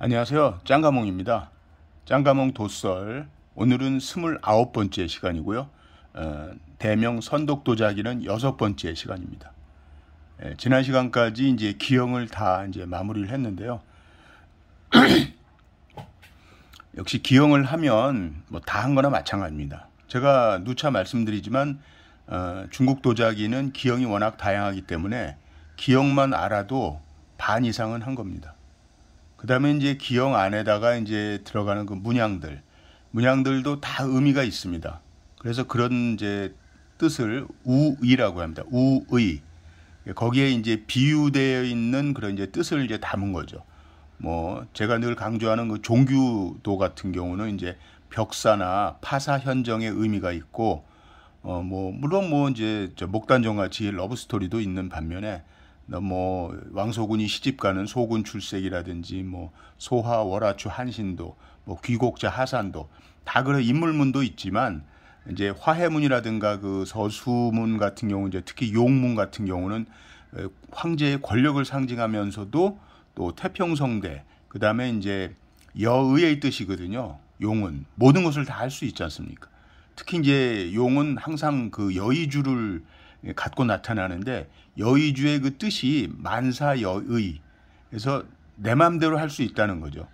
안녕하세요. 짱가몽입니다. 짱가몽 도썰. 오늘은 29번째 시간이고요. 어, 대명 선독도자기는 여섯 번째 시간입니다. 예, 지난 시간까지 이제 기형을 다 이제 마무리를 했는데요. 역시 기형을 하면 뭐 다 한 거나 마찬가지입니다. 제가 누차 말씀드리지만 어, 중국 도자기는 기형이 워낙 다양하기 때문에 기형만 알아도 반 이상은 한 겁니다. 그다음에 이제 기형 안에다가 이제 들어가는 그 문양들 문양들도 다 의미가 있습니다. 그래서 그런 이제 뜻을 우의라고 합니다. 우의 예, 거기에 이제 비유되어 있는 그런 이제 뜻을 이제 담은 거죠. 뭐 제가 늘 강조하는 그 종교도 같은 경우는 이제 벽사나 파사 현정의 의미가 있고 어 뭐 물론 뭐 이제 저목단정 같이 러브 스토리도 있는 반면에 뭐 왕소군이 시집가는 소군 출색이라든지 뭐 소하 월하추 한신도 뭐 귀곡자 하산도 다 그런 인물문도 있지만 이제 화해문이라든가 그 서수문 같은 경우 이제 특히 용문 같은 경우는 황제의 권력을 상징하면서도 또 태평성대 그 다음에 이제 여의의 뜻이거든요. 용은 모든 것을 다 할 수 있지 않습니까? 특히 이제 용은 항상 그 여의주를 갖고 나타나는데 여의주의 그 뜻이 만사여의. 그래서 내 마음대로 할 수 있다는 거죠.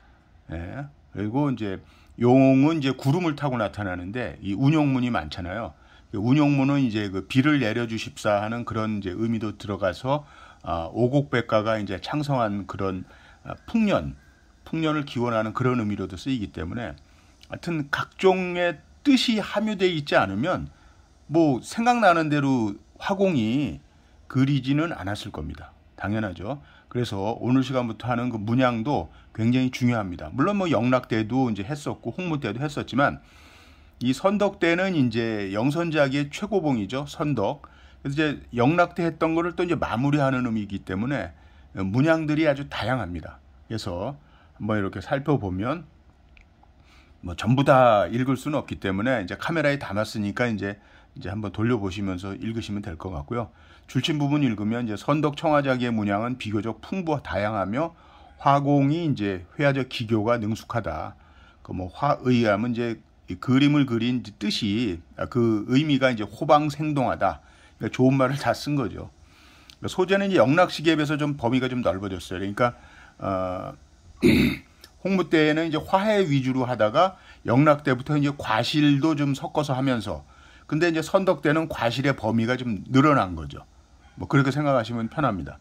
예. 그리고 이제 용은 이제 구름을 타고 나타나는데 이 운용문이 많잖아요. 그 운용문은 이제 그 비를 내려주십사 하는 그런 이제 의미도 들어가서 아, 오곡백과가 이제 창성한 그런 아, 풍년, 풍년을 기원하는 그런 의미로도 쓰이기 때문에 하여튼 각종의 뜻이 함유되어 있지 않으면 뭐 생각나는 대로 화공이 그리지는 않았을 겁니다. 당연하죠. 그래서 오늘 시간부터 하는 그 문양도 굉장히 중요합니다. 물론 뭐 영락 때도 이제 했었고 홍문 때도 했었지만 이 선덕 때는 이제 영선작의 최고봉이죠. 선덕. 그래서 이제 영락 때 했던 거를 또 이제 마무리하는 의미이기 때문에 문양들이 아주 다양합니다. 그래서 한번 이렇게 살펴보면 뭐 전부 다 읽을 수는 없기 때문에 이제 카메라에 담았으니까 이제 이제 한번 돌려보시면서 읽으시면 될 것 같고요. 줄친 부분 읽으면 이제 선덕 청화기의 문양은 비교적 풍부하 다양하며 화공이 이제 회화적 기교가 능숙하다. 그 뭐 화의함은 이제 그림을 그린 뜻이 그 의미가 이제 호방 생동하다. 그러니까 좋은 말을 다 쓴 거죠. 그러니까 소재는 이제 영락시계에 비해서 좀 범위가 좀 넓어졌어요. 그러니까 어, 홍무 때에는 이제 화해 위주로 하다가 영락 때부터 이제 과실도 좀 섞어서 하면서 근데 이제 선덕 때는 과실의 범위가 좀 늘어난 거죠. 뭐 그렇게 생각하시면 편합니다.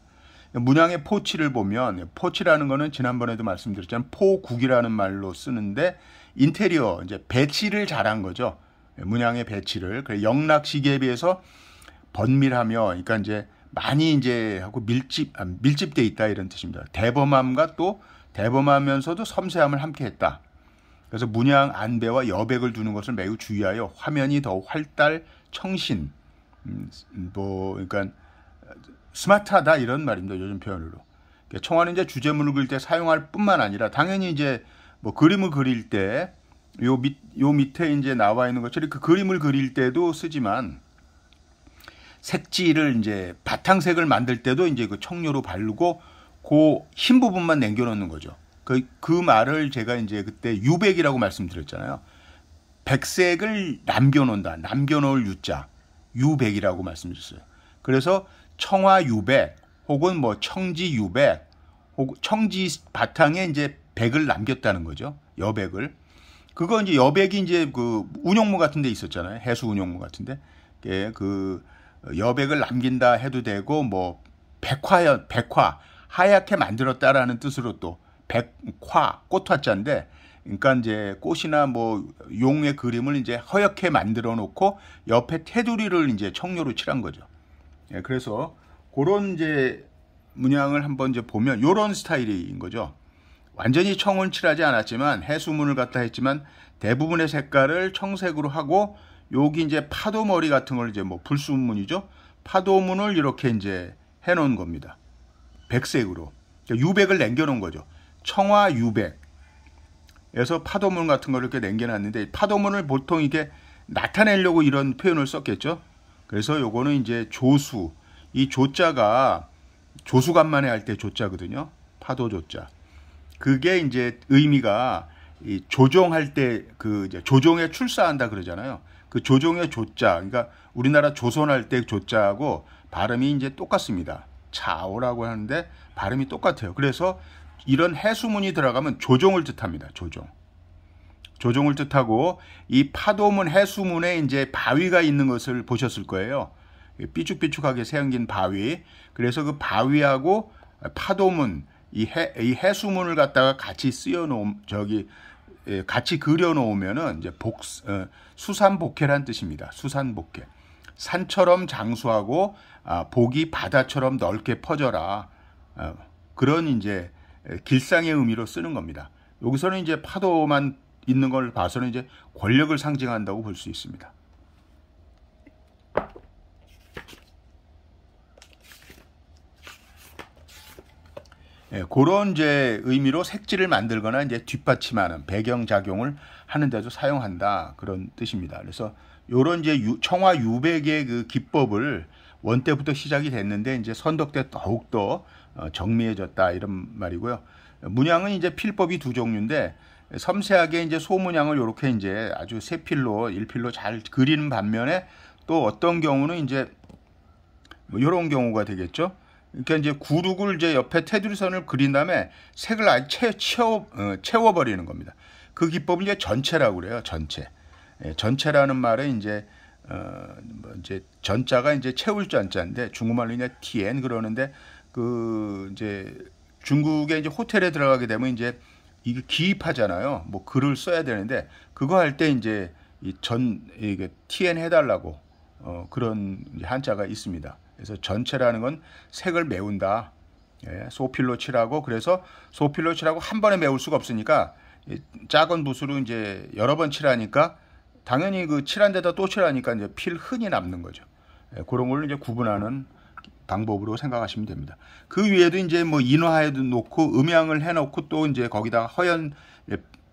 문양의 포치를 보면 포치라는 거는 지난번에도 말씀드렸지만 포국이라는 말로 쓰는데 인테리어 이제 배치를 잘한 거죠. 문양의 배치를 그래 영락 시계에 비해서 번밀하며 그러니까 이제 많이 이제 하고 밀집 아, 밀집돼 있다 이런 뜻입니다. 대범함과 또 대범하면서도 섬세함을 함께했다. 그래서 문양 안배와 여백을 두는 것을 매우 주의하여 화면이 더 활달 청신 음, 뭐 그러니까 스마트하다 이런 말입니다. 요즘 표현으로. 총알은 이제 주제문을 그릴 때 사용할 뿐만 아니라 당연히 이제 뭐 그림을 그릴 때 요 밑, 요 밑에 이제 나와 있는 것처럼 그 그림을 그릴 때도 쓰지만 색지를 이제 바탕색을 만들 때도 이제 그 청료로 바르고 그 흰 부분만 남겨놓는 거죠. 그, 그 말을 제가 이제 그때 유백이라고 말씀드렸잖아요. 백색을 남겨놓는다. 남겨놓을 유자. 유백이라고 말씀드렸어요. 그래서 청화유백 혹은 뭐 청지유백 혹 청지 바탕에 이제 백을 남겼다는 거죠. 여백을. 그거 이제 여백이 이제 그운용무 같은 데 있었잖아요. 해수 운용무 같은데. 예, 그 여백을 남긴다 해도 되고 뭐 백화연 백화 하얗게 만들었다라는 뜻으로 또 백화 꽃화자인데 그러니까 이제 꽃이나 뭐 용의 그림을 이제 허옇게 만들어 놓고 옆에 테두리를 이제 청료로 칠한 거죠. 예, 그래서 그런 이제 문양을 한번 이제 보면 이런 스타일인 거죠. 완전히 청은 칠하지 않았지만 해수문을 갖다 했지만 대부분의 색깔을 청색으로 하고 여기 이제 파도머리 같은 걸 이제 뭐 불순문이죠. 파도문을 이렇게 이제 해놓은 겁니다. 백색으로 그러니까 유백을 남겨놓은 거죠. 청화 유백. 에서 파도문 같은 걸 이렇게 남겨놨는데 파도문을 보통 이게 나타내려고 이런 표현을 썼겠죠. 그래서 요거는 이제 조수. 이 조자가 조수 간만에 할 때 조자거든요. 파도 조자. 그게 이제 의미가 이 조종할 때 그 조종에 출사한다 그러잖아요. 그 조종의 조자. 그러니까 우리나라 조선할 때 조자하고 발음이 이제 똑같습니다. 자오라고 하는데 발음이 똑같아요. 그래서 이런 해수문이 들어가면 조종을 뜻합니다. 조종. 조종을 뜻하고 이 파도문 해수문에 이제 바위가 있는 것을 보셨을 거예요. 삐죽삐죽하게 생긴 바위. 그래서 그 바위하고 파도문 이, 해, 이 해수문을 갖다가 같이 쓰여 놓은 저기 예, 같이 그려 놓으면은 이제 복수산복회란 어, 뜻입니다. 수산복회 산처럼 장수하고 아, 복이 바다처럼 넓게 퍼져라. 아, 그런 이제 길상의 의미로 쓰는 겁니다. 여기서는 이제 파도만 있는 걸 봐서는 이제 권력을 상징한다고 볼 수 있습니다. 예, 그런 제 의미로 색지를 만들거나 이제 뒷받침하는 배경 작용을 하는데도 사용한다 그런 뜻입니다. 그래서 요런 이제 유, 청화 유백의 그 기법을 원때부터 시작이 됐는데 이제 선덕 때 더욱 더 어, 정밀해졌다 이런 말이고요. 문양은 이제 필법이 두 종류인데 섬세하게 이제 소문양을 이렇게 이제 아주 세 필로 일필로잘 그리는 반면에 또 어떤 경우는 이제 뭐 이런 경우가 되겠죠. 그러니까 이제 구룩을 이제 옆에 테두리선을 그린 다음에 색을 아예 채워 어, 채워버리는 겁니다. 그 기법을 이제 전체라고 그래요. 전체. 예, 전체라는 말에 이제 어, 뭐 이제 전자가 이제 채울 전자인데 중국말로 이제 TN 그러는데 그 이제 중국에 이제 호텔에 들어가게 되면 이제 이게 기입하잖아요. 뭐 글을 써야 되는데 그거 할 때 이제 전 이게 TN 해달라고 어, 그런 한자가 있습니다. 그래서 전체라는 건 색을 메운다. 예, 소필로 칠하고 그래서 소필로 칠하고 한 번에 메울 수가 없으니까 작은 붓으로 이제 여러 번 칠하니까 당연히 그 칠한 데다 또 칠하니까 이제 필 흔이 남는 거죠. 예, 그런 걸로 이제 구분하는 방법으로 생각하시면 됩니다. 그 위에도 이제 뭐인화해 놓고 음향을 해놓고 또 이제 거기다가 허연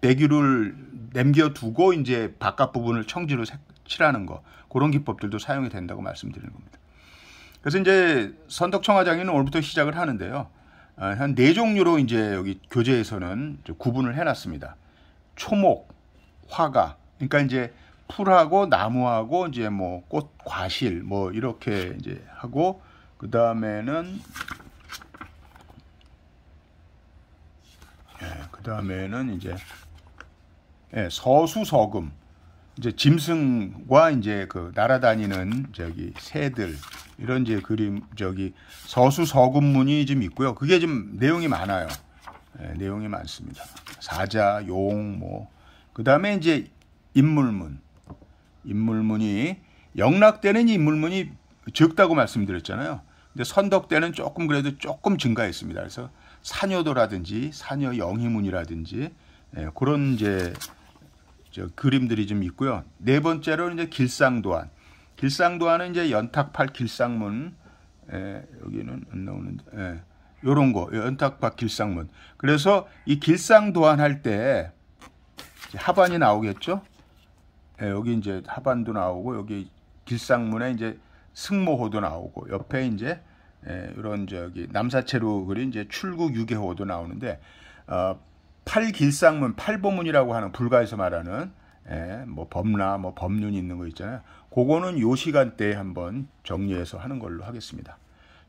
배기를 남겨두고 이제 바깥 부분을 청지로 칠하는 거 그런 기법들도 사용이 된다고 말씀드리는 겁니다. 그래서 이제 선덕청화장에는 오늘부터 시작을 하는데요. 어, 한네 종류로 이제 여기 교재에서는 구분을 해놨습니다. 초목, 화가, 그러니까 이제 풀하고 나무하고 이제 뭐꽃 과실 뭐 이렇게 이제 하고 그 다음에는 예, 그 다음에는 이제 예, 서수서금 이제 짐승과 이제 그 날아다니는 저기 새들 이런 이제 그림 저기 서수서금문이 좀 있고요. 그게 좀 내용이 많아요. 예, 내용이 많습니다. 사자, 용, 뭐. 그 다음에 이제 인물문. 인물문이, 영락되는 인물문이 적다고 말씀드렸잖아요. 근데 선덕대는 조금 그래도 조금 증가했습니다. 그래서 사녀도라든지 사녀 영희문이라든지 예, 그런 이제 그림들이 좀 있고요. 네 번째로 이제 길상도안. 길상도안은 이제 연탁팔 길상문 예, 여기는 안 나오는데 예, 요런 거 연탁팔 길상문. 그래서 이 길상도안 할 때 하반이 나오겠죠. 예, 여기 이제 하반도 나오고 여기 길상문에 이제 승모호도 나오고 옆에 이제 예, 이런 저기 남사체로 그린 이제 출국 6개호도 나오는데 어, 팔길상문, 팔보문이라고 하는 불가에서 말하는 예, 뭐법나뭐 법륜 뭐 있는 거 있잖아요. 그거는 요 시간대에 한번 정리해서 하는 걸로 하겠습니다.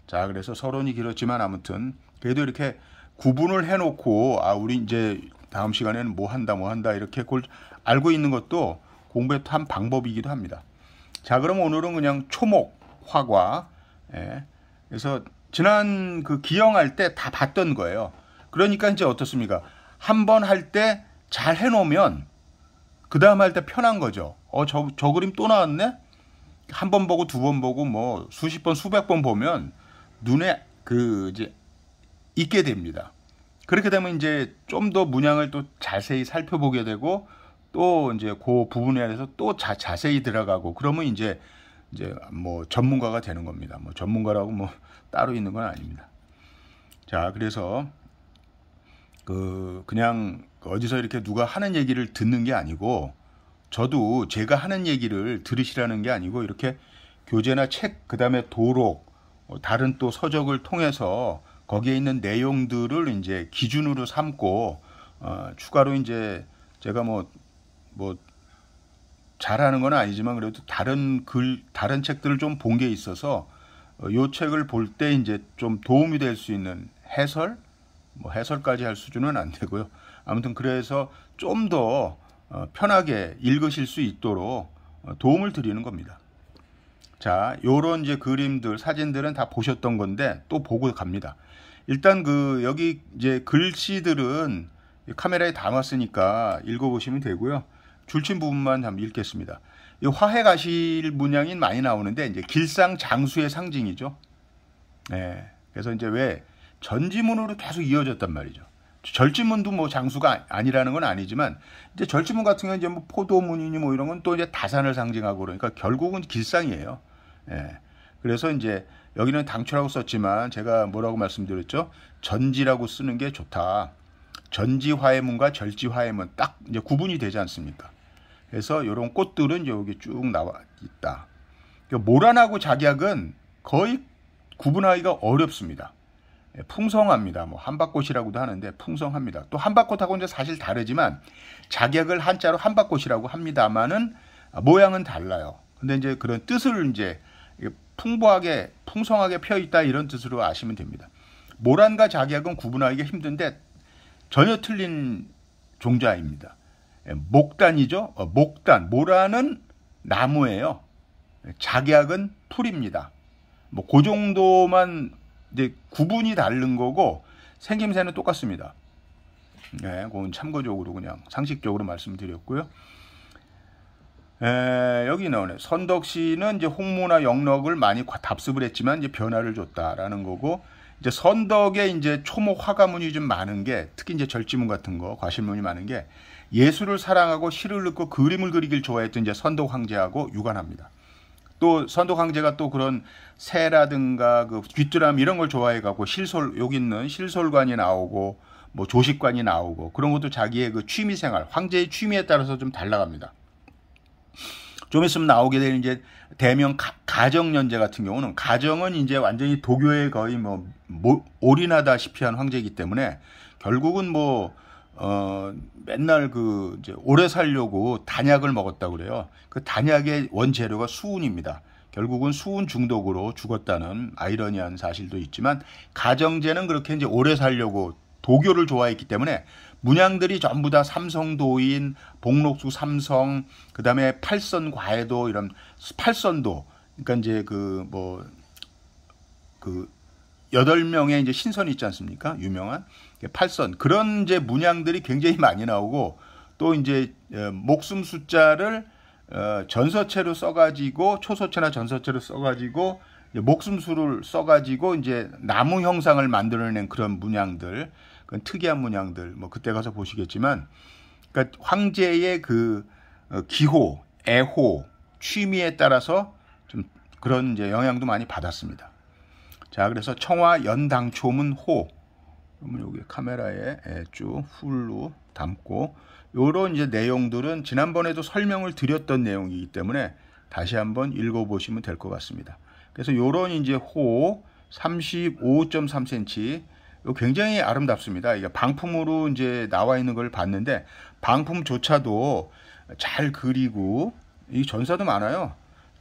자, 그래서 서론이 길었지만 아무튼 그래도 이렇게 구분을 해놓고 아 우리 이제 다음 시간에는 뭐 한다, 뭐 한다 이렇게 골, 알고 있는 것도 공부의 한 방법이기도 합니다. 자, 그럼 오늘은 그냥 초목, 화과, 예, 그래서 지난 그 기영할 때 다 봤던 거예요. 그러니까 이제 어떻습니까? 한 번 할 때 잘 해놓으면 그 다음 할 때 편한 거죠. 어, 저, 저 그림 또 나왔네? 한 번 보고 두 번 보고 뭐 수십 번, 수백 번 보면 눈에 그 이제 있게 됩니다. 그렇게 되면 이제 좀 더 문양을 또 자세히 살펴보게 되고 또 이제 그 부분에 대해서 또 자, 자세히 들어가고 그러면 이제 이제 뭐 전문가가 되는 겁니다. 뭐 전문가라고 뭐 따로 있는 건 아닙니다. 자, 그래서 그 그냥 어디서 이렇게 누가 하는 얘기를 듣는 게 아니고 저도 제가 하는 얘기를 들으시라는 게 아니고 이렇게 교재나 책 그다음에 도록 어, 다른 또 서적을 통해서 거기에 있는 내용들을 이제 기준으로 삼고 어, 추가로 이제 제가 뭐뭐 뭐, 뭐 잘하는 건 아니지만 그래도 다른 글 다른 책들을 좀 본 게 있어서 어, 요 책을 볼 때 이제 좀 도움이 될 수 있는 해설 뭐 해설까지 할 수준은 안 되고요. 아무튼 그래서 좀더 어, 편하게 읽으실 수 있도록 어, 도움을 드리는 겁니다. 자, 요런 이제 그림들, 사진들은 다 보셨던 건데 또 보고 갑니다. 일단 그 여기 이제 글씨들은 카메라에 담았으니까 읽어보시면 되고요. 줄친 부분만 한번 읽겠습니다. 이 화해 가실 문양이 많이 나오는데 이제 길상 장수의 상징이죠. 네. 그래서 이제 왜 전지문으로 계속 이어졌단 말이죠. 절지문도 뭐 장수가 아니라는 건 아니지만 이제 절지문 같은 경우는 이제 뭐 포도문이니 뭐 이런 건 또 이제 다산을 상징하고 그러니까 결국은 길상이에요. 예. 그래서 이제 여기는 당초라고 썼지만 제가 뭐라고 말씀드렸죠? 전지라고 쓰는 게 좋다. 전지화해문과 절지화해문 딱 이제 구분이 되지 않습니까? 그래서 이런 꽃들은 여기 쭉 나와 있다. 그 모란하고 작약은 거의 구분하기가 어렵습니다. 예, 풍성합니다. 뭐 한밭꽃이라고도 하는데 풍성합니다. 또 한밭꽃하고 이제 사실 다르지만 작약을 한자로 한밭꽃이라고 합니다만은 모양은 달라요. 근데 이제 그런 뜻을 이제 풍부하게 풍성하게 펴 있다 이런 뜻으로 아시면 됩니다. 모란과 작약은 구분하기가 힘든데 전혀 틀린 종자입니다. 예, 목단이죠. 어, 목단. 모라는 나무예요. 예, 작약은 풀입니다. 뭐, 그 정도만 이제 구분이 다른 거고 생김새는 똑같습니다. 예, 그건 참고적으로 그냥 상식적으로 말씀드렸고요. 에, 예, 여기 나오네. 선덕씨는 이제 홍무나 영럭을 많이 답습을 했지만 이제 변화를 줬다라는 거고 이제 선덕에 이제 초목 화가문이 좀 많은 게 특히 이제 절지문 같은 거 과실문이 많은 게 예술을 사랑하고 시를 읽고 그림을 그리길 좋아했던 이제 선덕 황제하고 유관합니다. 또선덕 황제가 또 그런 새라든가 그 귀뚜라미 이런 걸 좋아해갖고 실솔 여기 있는 실솔관이 나오고 뭐 조식관이 나오고 그런 것도 자기의 그 취미 생활 황제의 취미에 따라서 좀 달라갑니다. 좀 있으면 나오게 될 이제 대명 가정연재 같은 경우는 가정은 이제 완전히 도교에 거의 뭐 올인하다시피 한 황제이기 때문에 결국은 뭐 어, 맨날 그 이제 오래 살려고 단약을 먹었다고 그래요. 그 단약의 원재료가 수은입니다. 결국은 수은 중독으로 죽었다는 아이러니한 사실도 있지만 가정제는 그렇게 이제 오래 살려고 도교를 좋아했기 때문에 문양들이 전부 다 삼성도인, 복록수 삼성, 그 다음에 팔선 과외도 이런 팔선도, 그러니까 이제 그 뭐, 그 여덟 명의 이제 신선이 있지 않습니까? 유명한. 예, 팔선 그런 이제 문양들이 굉장히 많이 나오고 또 이제 예, 목숨 숫자를 어, 전서체로 써가지고 초서체나 전서체로 써가지고 목숨 수를 써가지고 이제 나무 형상을 만들어낸 그런 문양들 그런 특이한 문양들 뭐 그때 가서 보시겠지만 그러니까 황제의 그 어, 기호 애호 취미에 따라서 좀 그런 이제 영향도 많이 받았습니다. 자 그래서 청화 연당초문 호 그러면 여기 카메라에 예, 쭉 훌로 담고 이런 이제 내용들은 지난번에도 설명을 드렸던 내용이기 때문에 다시 한번 읽어보시면 될 것 같습니다. 그래서 이런 이제 호 35.3cm 굉장히 아름답습니다. 이게 방품으로 이제 나와 있는 걸 봤는데 방품조차도 잘 그리고 이 전사도 많아요.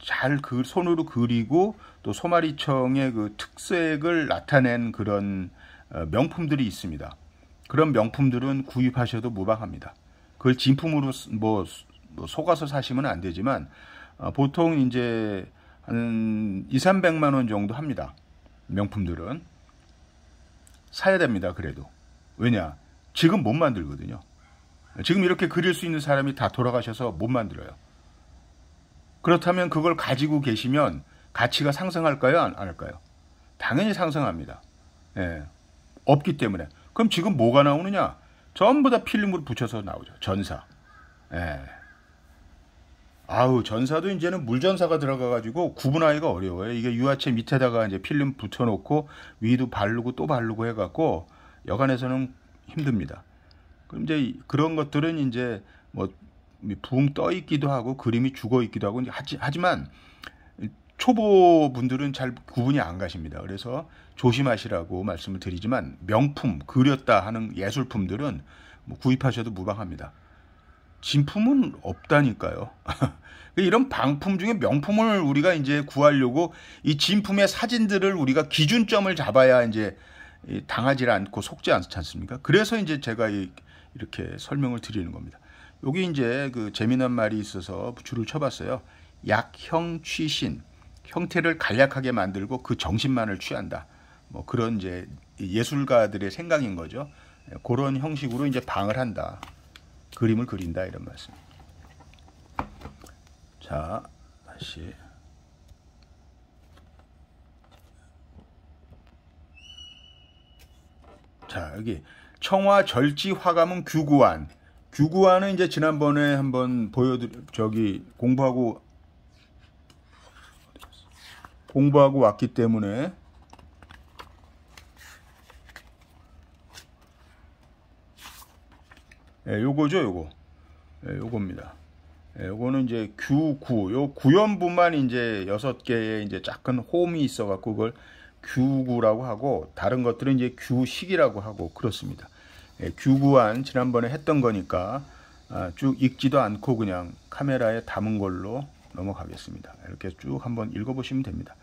잘 그 손으로 그리고 또 소마리청의 그 특색을 나타낸 그런 어, 명품들이 있습니다. 그런 명품들은 구입하셔도 무방합니다. 그걸 진품으로 뭐, 뭐 속아서 사시면 안 되지만 어, 보통 이제 한 2, 300만 원 정도 합니다. 명품들은 사야 됩니다. 그래도. 왜냐? 지금 못 만들거든요. 지금 이렇게 그릴 수 있는 사람이 다 돌아가셔서 못 만들어요. 그렇다면 그걸 가지고 계시면 가치가 상승할까요? 안 할까요? 당연히 상승합니다. 예. 없기 때문에. 그럼 지금 뭐가 나오느냐? 전부 다 필름으로 붙여서 나오죠. 전사. 예. 아우, 전사도 이제는 물전사가 들어가가지고 구분하기가 어려워요. 이게 유아체 밑에다가 이제 필름 붙여놓고 위도 바르고 또 바르고 해갖고 여간에서는 힘듭니다. 그럼 이제 그런 것들은 이제 뭐 붕 떠 있기도 하고 그림이 죽어 있기도 하고 하지, 하지만 초보 분들은 잘 구분이 안 가십니다. 그래서 조심하시라고 말씀을 드리지만 명품 그렸다 하는 예술품들은 뭐 구입하셔도 무방합니다. 진품은 없다니까요. 그러니까 이런 방품 중에 명품을 우리가 이제 구하려고 이 진품의 사진들을 우리가 기준점을 잡아야 이제 당하지 않고 속지 않지 않습니까? 그래서 이제 제가 이렇게 설명을 드리는 겁니다. 여기 이제 그 재미난 말이 있어서 줄을 쳐봤어요. 약형 취신. 형태를 간략하게 만들고 그 정신만을 취한다. 뭐 그런 이제 예술가들의 생각인 거죠. 예, 그런 형식으로 이제 방을 한다. 그림을 그린다 이런 말씀. 자, 다시 자, 여기 청화 절지 화감은 규구안. 규구안은 이제 지난번에 한번 보여드 저기 공부하고 공부하고 왔기 때문에 예, 요거죠, 요거. 예, 요겁니다. 예, 요거는 이제 규구, 요 구연분만 이제 여섯 개의 이제 작은 홈이 있어갖고 그걸 규구라고 하고 다른 것들은 이제 규식이라고 하고 그렇습니다. 예, 규구한 지난번에 했던 거니까 아, 쭉 읽지도 않고 그냥 카메라에 담은 걸로 넘어가겠습니다. 이렇게 쭉 한번 읽어보시면 됩니다.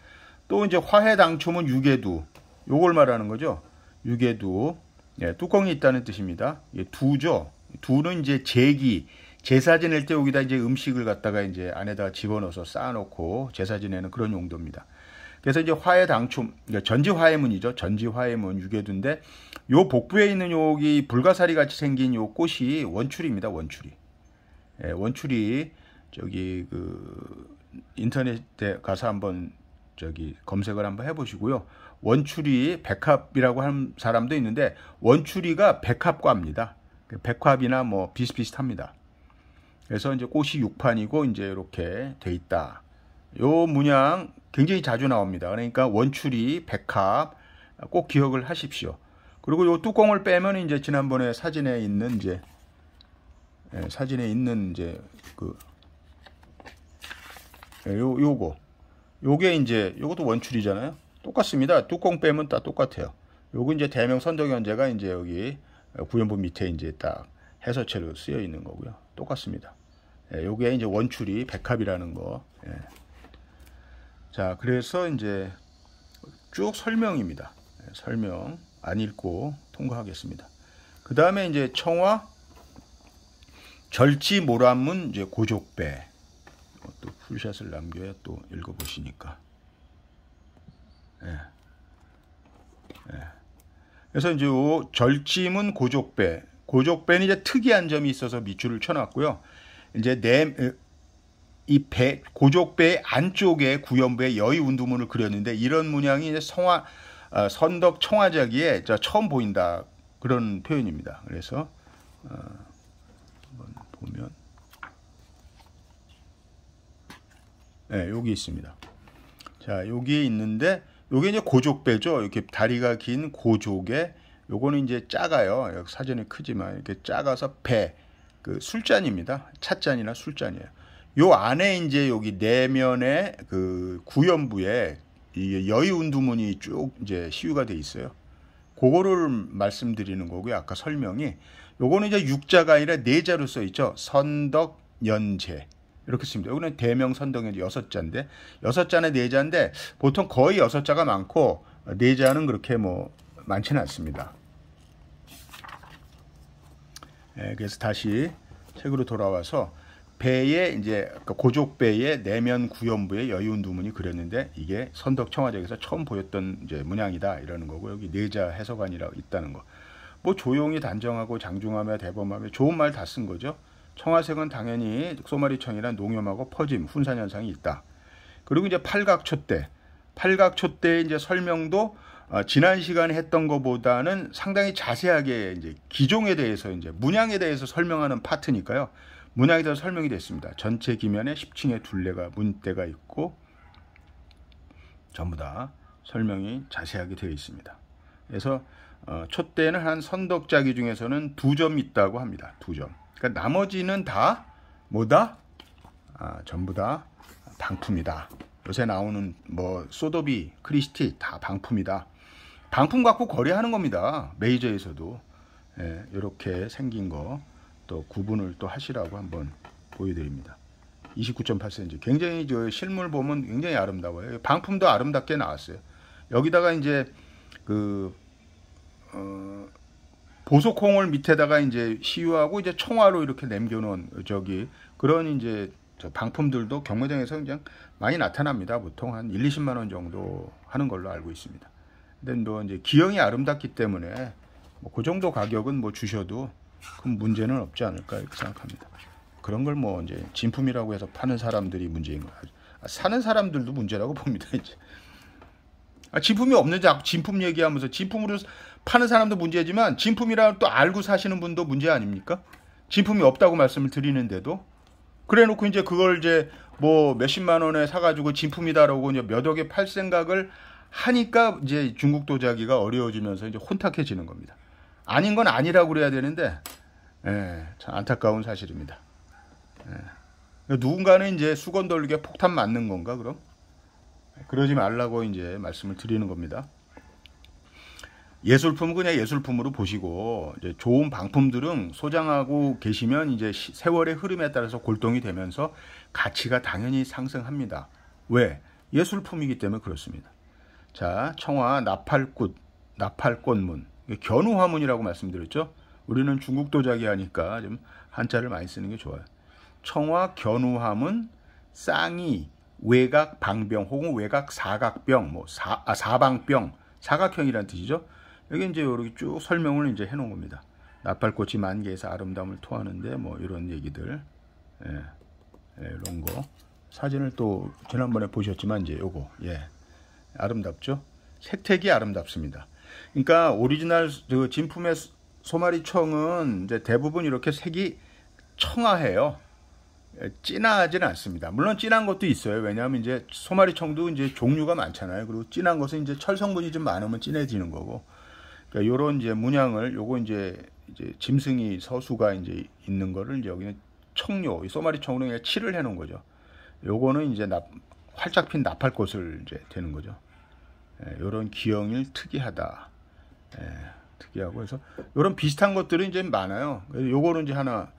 또 이제 화해당초문 유개두 요걸 말하는 거죠. 유개두 예, 뚜껑이 있다는 뜻입니다. 예, 두죠. 두는 이제 제기 제사 지낼 때 여기다 이제 음식을 갖다가 이제 안에다가 집어넣어서 쌓아놓고 제사 지내는 그런 용도입니다. 그래서 이제 화해 당초 그러니까 전지 화해문이죠. 전지 화해문 유괴두인데 요 복부에 있는 요기 불가사리 같이 생긴 요 꽃이 원추리입니다. 원추리. 예, 원추리 저기 그 인터넷에 가서 한번 저기 검색을 한번 해보시고요. 원추리 백합이라고 하는 사람도 있는데 원추리가 백합과입니다. 백합이나 뭐 비슷비슷합니다. 그래서 이제 꽃이 6판이고 이제 이렇게 돼 있다. 요 문양 굉장히 자주 나옵니다. 그러니까 원추리, 백합 꼭 기억을 하십시오. 그리고 요 뚜껑을 빼면 이제 지난번에 사진에 있는 이제 예, 사진에 있는 이제 그 예, 요 요거 요게 이제 요것도 원출이잖아요. 똑같습니다. 뚜껑 빼면 다 똑같아요. 요거 이제 대명 선적 연재가 이제 여기 구연본 밑에 이제 딱 해서체로 쓰여 있는 거고요. 똑같습니다. 예, 요게 이제 원출이 백합이라는 거. 예. 자, 그래서 이제 쭉 설명입니다. 예, 설명 안 읽고 통과하겠습니다. 그 다음에 이제 청와 절지 모란문 이제 고족배 또 풀샷을 남겨야 또 읽어보시니까. 예. 예. 그래서 이제 절침은 고족배. 고족배는 이제 특이한 점이 있어서 밑줄을 쳐놨고요. 이제 네, 이 배, 고족배 안쪽에 구연부의 여의 운두문을 그렸는데 이런 문양이 이제 성화, 어, 선덕 청화자기에 처음 보인다. 그런 표현입니다. 그래서, 어, 한번 보면. 네, 예, 여기 있습니다. 자, 여기에 있는데 요게 이제 고족배죠. 이렇게 다리가 긴 고족에 요거는 이제 작아요. 사전에 크지만 이렇게 작아서 배, 그 술잔입니다. 찻잔이나 술잔이에요. 요 안에 이제 여기 내면에 그 구연부에 이게 여의운두문이 쭉 이제 시유가 돼 있어요. 그거를 말씀드리는 거고요. 아까 설명이 요거는 이제 육자가 아니라 네자로 써 있죠. 선덕 연재. 이렇게 씁니다. 여기는 대명 선동에 여섯 자인데 여섯 자는 네 자인데 보통 거의 여섯 자가 많고 네 자는 그렇게 뭐 많지는 않습니다. 예, 그래서 다시 책으로 돌아와서 배에 이제 그러니까 고족 배의 내면 구연부에 여의운 두문이 그렸는데 이게 선덕 청화대에서 처음 보였던 이제 문양이다 이러는 거고 여기 네 자 해석안이라 있다는 거. 뭐 조용히 단정하고 장중하며 대범하며 좋은 말 다 쓴 거죠. 청화색은 당연히 소마리청이란 농염하고 퍼짐, 훈산 현상이 있다. 그리고 이제 팔각초대, 팔각초대의 이제 설명도 어, 지난 시간에 했던 것보다는 상당히 자세하게 이제 기종에 대해서 이제 문양에 대해서 설명하는 파트니까요. 문양에 대해서 설명이 됐습니다. 전체 기면에 1 0층의 둘레가 문대가 있고 전부 다 설명이 자세하게 되어 있습니다. 그래서 어, 초대는 한 선덕자기 중에서는 두 점 있다고 합니다. 두 점. 그러니까 나머지는 다 뭐다? 아, 전부 다 방품이다. 요새 나오는 뭐 소도비, 크리스티 다 방품이다. 방품 갖고 거래하는 겁니다. 메이저에서도 예, 이렇게 생긴 거 또 구분을 또 하시라고 한번 보여드립니다. 29.8cm 굉장히 저 실물 보면 굉장히 아름다워요. 방품도 아름답게 나왔어요. 여기다가 이제 그 어, 보석콩을 밑에다가 이제 시유하고 이제 청화로 이렇게 남겨놓은 저기 그런 이제 저 방품들도 경매장에서 그냥 많이 나타납니다. 보통 한 1, 20만 원 정도 하는 걸로 알고 있습니다. 근데 또 이제 기형이 아름답기 때문에 뭐그 정도 가격은 뭐 주셔도 큰 문제는 없지 않을까 이렇게 생각합니다. 그런 걸 뭐 이제 진품이라고 해서 파는 사람들이 문제인 거죠. 사는 사람들도 문제라고 봅니다. 이제. 아, 진품이 없는 자 아, 진품 얘기하면서 진품으로 파는 사람도 문제지만 진품이라 또 알고 사시는 분도 문제 아닙니까? 진품이 없다고 말씀을 드리는데도 그래놓고 이제 그걸 이제 뭐 몇십만 원에 사가지고 진품이다라고 이제 몇 억에 팔 생각을 하니까 이제 중국 도자기가 어려워지면서 이제 혼탁해지는 겁니다. 아닌 건 아니라고 그래야 되는데 예, 참 안타까운 사실입니다. 예. 누군가는 이제 수건 돌기에 폭탄 맞는 건가 그럼? 그러지 말라고 이제 말씀을 드리는 겁니다. 예술품은 그냥 예술품으로 보시고 좋은 방품들은 소장하고 계시면 이제 세월의 흐름에 따라서 골동이 되면서 가치가 당연히 상승합니다. 왜? 예술품이기 때문에 그렇습니다. 자, 청화 나팔꽃, 나팔꽃문, 견우화문이라고 말씀드렸죠. 우리는 중국 도자기 하니까 좀 한자를 많이 쓰는 게 좋아요. 청화 견우화문 쌍이 외곽 방병 혹은 외곽 사각병, 뭐 사, 아, 사방병, 사각형이라는 뜻이죠. 여기 이제 이렇게 쭉 설명을 이제 해놓은 겁니다. 나팔꽃이 만개해서 아름다움을 토하는데 뭐 이런 얘기들, 예, 예, 이런 거 사진을 또 지난번에 보셨지만 이제 요거, 예, 아름답죠. 색택이 아름답습니다. 그러니까 오리지널 그 진품의 소마리청은 이제 대부분 이렇게 색이 청아해요. 진하진 않습니다. 물론 진한 것도 있어요. 왜냐하면 이제 소마리 청도 이제 종류가 많잖아요. 그리고 진한 것은 이제 철성분이 좀 많으면 진해지는 거고. 그러니까 요런 이제 문양을 요거 이제 이제 짐승이 서수가 이제 있는 거를 이제 여기는 청료, 소마리 청으로 그냥 칠을 해 놓은 거죠. 요거는 이제 납, 활짝 핀 나팔꽃을 이제 되는 거죠. 이런 예, 기형일 특이하다. 예, 특이하고 그래서 이런 비슷한 것들은 이제 많아요. 요거는 이제 하나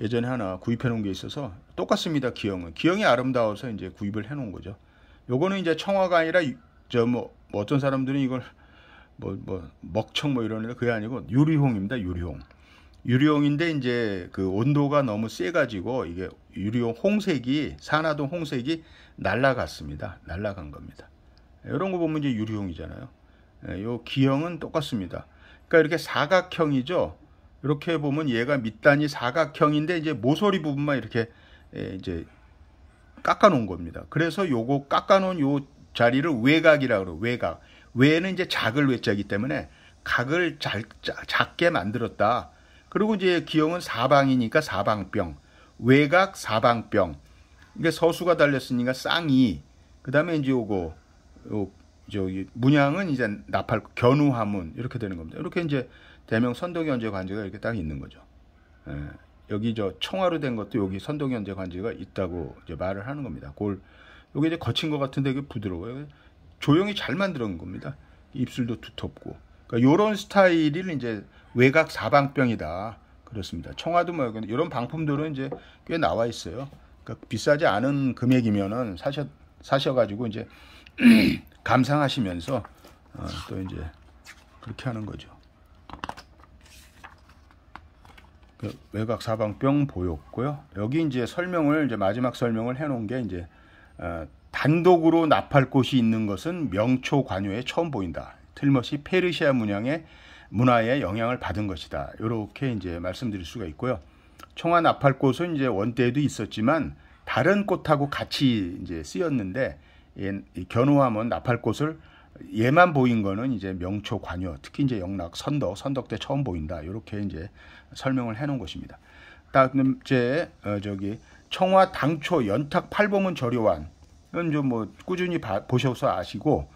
예전에 하나 구입해 놓은 게 있어서 똑같습니다. 기형은 기형이 아름다워서 이제 구입을 해놓은 거죠. 요거는 이제 청화가 아니라 저뭐 뭐 어떤 사람들은 이걸 뭐, 뭐, 먹청 뭐 이러는데 그게 아니고 유리홍입니다. 유리홍. 유리홍인데 이제 그 온도가 너무 세가지고 이게 유리홍 홍색이, 산화동 홍색이 날라갔습니다. 날라간 겁니다. 이런 거 보면 이제 유리홍이잖아요. 예, 요 기형은 똑같습니다. 그러니까 이렇게 사각형이죠. 이렇게 보면 얘가 밑단이 사각형인데 이제 모서리 부분만 이렇게 예, 이제 깎아 놓은 겁니다. 그래서 요거 깎아 놓은 요 자리를 외각이라고 그래요. 외각. 외는 이제 작을 외자이기 때문에 각을 작, 작게 만들었다. 그리고 이제 기형은 사방이니까 사방병. 외곽 사방병. 이게 서수가 달렸으니까 쌍이. 그다음에 이제 요거 요 저기 문양은 이제 나팔 견우화문 이렇게 되는 겁니다. 이렇게 이제 대명 선덕연제 관제가 이렇게 딱 있는 거죠. 예. 여기 저 청화로 된 것도 여기 선동현재 관제가 있다고 이제 말을 하는 겁니다. 골걸게 이제 거친 것 같은데 이게 부드러워요. 조용히 잘 만드는 겁니다. 입술도 두텁고. 그러니까 요런 스타일이 이제 외곽 사방병이다. 그렇습니다. 청화도 뭐 이런 방품들은 이제 꽤 나와 있어요. 그러니까 비싸지 않은 금액이면은 사셔 사셔 가지고 이제 감상하시면서 어, 또 이제 그렇게 하는 거죠. 외곽 사방병 보였고요. 여기 이제 설명을 이제 마지막 설명을 해놓은 게 이제 어, 단독으로 납할 곳이 있는 것은 명초 관요에 처음 보인다. 틀머이 페르시아 문양의 문화에 영향을 받은 것이다. 이렇게 이제 말씀드릴 수가 있고요. 총와 납할 곳은 이제 원대에도 있었지만 다른 꽃하고 같이 이제 쓰였는데 이 견우함은 납할 곳을 얘만 보인 거는 이제 명초 관여 특히 이제 영락 선덕 선덕 때 처음 보인다 이렇게 이제 설명을 해놓은 것입니다. 다음 제 어, 저기 청와 당초 연탁 팔봉은 저료완 이건 좀 뭐 꾸준히 봐, 보셔서 아시고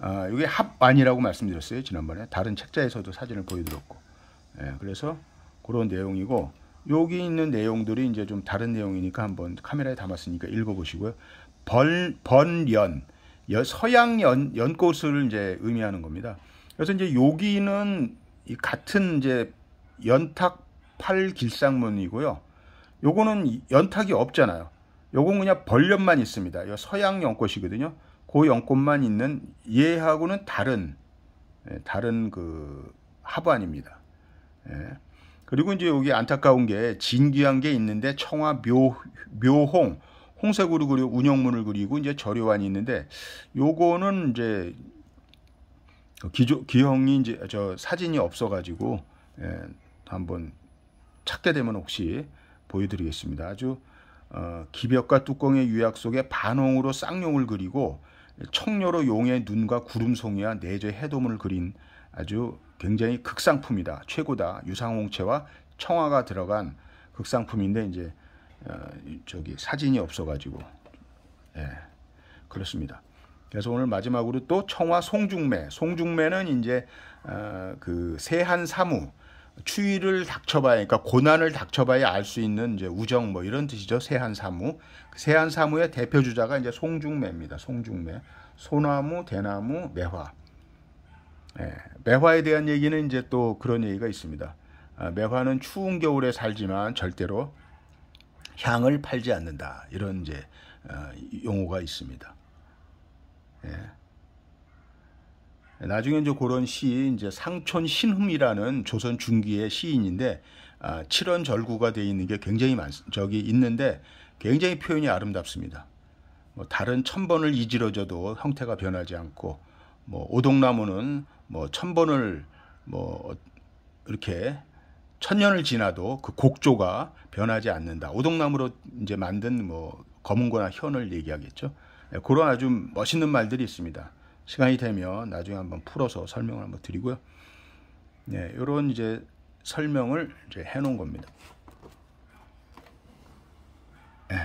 어, 이게 합완이라고 말씀드렸어요 지난번에 다른 책자에서도 사진을 보여드렸고 예, 그래서 그런 내용이고 여기 있는 내용들이 이제 좀 다른 내용이니까 한번 카메라에 담았으니까 읽어보시고요. 번 번연 서양 연, 연꽃을 이제 의미하는 겁니다. 그래서 이제 여기는 같은 이제 연탁 팔길상문이고요. 요거는 연탁이 없잖아요. 요건 그냥 벌련만 있습니다. 서양 연꽃이거든요. 그 연꽃만 있는 얘하고는 다른 예, 다른 그 합안입니다. 예. 그리고 이제 여기 안타까운 게 진귀한 게 있는데 청화 묘 묘홍 홍색으로 그리고 운영문을 그리고 이제 절요안이 있는데 요거는 이제 기조, 기형이 이제 저 사진이 없어가지고 예, 한번 찾게 되면 혹시 보여드리겠습니다. 아주 어, 기벽과 뚜껑의 유약 속에 반홍으로 쌍용을 그리고 청료로 용의 눈과 구름송이와 내재 해돔을 그린 아주 굉장히 극상품이다. 최고다. 유상홍채와 청화가 들어간 극상품인데 이제 어, 저기 사진이 없어가지고 예, 그렇습니다. 그래서 오늘 마지막으로 또 청와 송중매, 송중매는 이제 어, 그 세한 사무 추위를 닥쳐봐야, 그러니까 고난을 닥쳐봐야 알 수 있는 이제 우정 뭐 이런 뜻이죠. 세한 사무, 그 세한 사무의 대표 주자가 이제 송중매입니다. 송중매, 소나무, 대나무, 매화. 예, 매화에 대한 얘기는 이제 또 그런 얘기가 있습니다. 아, 매화는 추운 겨울에 살지만 절대로 향을 팔지 않는다. 이런 이제 어, 용어가 있습니다. 예. 나중에 이제 그런 시 이제 상촌 신흠이라는 조선 중기의 시인인데 아, 칠원 절구가 되어 있는 게 굉장히 많 저기 있는데 굉장히 표현이 아름답습니다. 뭐 다른 천 번을 이지러져도 형태가 변하지 않고 뭐 오동나무는 뭐천 번을 뭐 이렇게 천년을 지나도 그 곡조가 변하지 않는다. 오동나무로 이제 만든 뭐 검은거나 현을 얘기하겠죠. 예, 그런 아주 멋있는 말들이 있습니다. 시간이 되면 나중에 한번 풀어서 설명을 한번 드리고요. 네, 예, 이런 이제 설명을 이제 해놓은 겁니다. 네,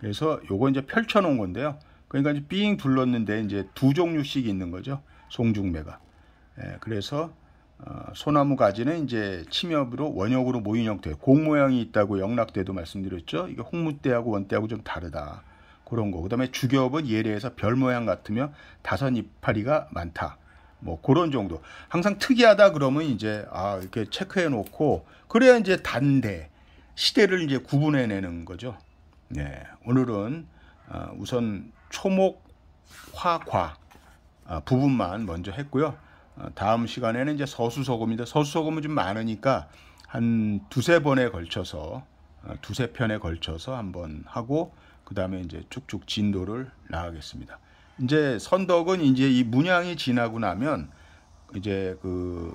그래서 요거 이제 펼쳐놓은 건데요. 그러니까 이제 삥 둘렀는데 이제 두 종류씩 있는 거죠. 송중매가. 네, 그래서 어, 소나무 가지는 이제 침엽으로 원역으로 모인 형태, 공 모양이 있다고 영락대도 말씀드렸죠. 이게 홍무대하고 원대하고 좀 다르다. 그런 거. 그다음에 주겹은 예래에서 별 모양 같으며 다선 이파리가 많다. 뭐 그런 정도. 항상 특이하다 그러면 이제 아 이렇게 체크해 놓고 그래야 이제 단대 시대를 이제 구분해 내는 거죠. 네. 오늘은 어, 우선 초목 화과 어, 부분만 먼저 했고요. 어, 다음 시간에는 이제 서수소금인데 서수소금은 좀 많으니까 한 두세 번에 걸쳐서 어, 두세 편에 걸쳐서 한번 하고 그 다음에 이제 쭉쭉 진도를 나가겠습니다. 이제 선덕은 이제 이 문양이 지나고 나면 이제 그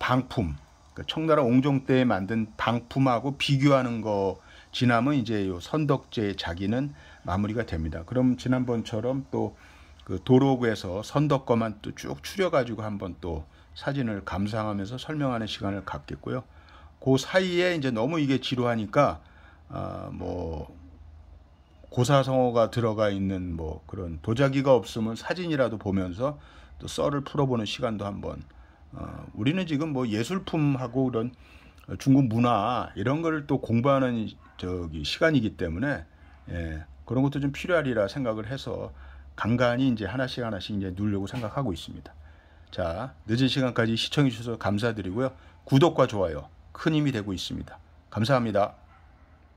방품 그 청나라 옹종 때 만든 방품하고 비교하는 거 지나면 이제 요 선덕제 자기는 마무리가 됩니다. 그럼 지난번처럼 또그 도로구에서 선덕거만 또 쭉 추려가지고 한번 또 사진을 감상하면서 설명하는 시간을 갖겠고요. 그 사이에 이제 너무 이게 지루하니까 아, 뭐 고사성어가 들어가 있는 뭐 그런 도자기가 없으면 사진이라도 보면서 또 썰을 풀어보는 시간도 한번 어, 우리는 지금 뭐 예술품하고 그런 중국 문화 이런 거를 또 공부하는 저기 시간이기 때문에 예, 그런 것도 좀 필요하리라 생각을 해서 간간히 이제 하나씩 하나씩 이제 누르려고 생각하고 있습니다. 자, 늦은 시간까지 시청해 주셔서 감사드리고요. 구독과 좋아요 큰 힘이 되고 있습니다. 감사합니다.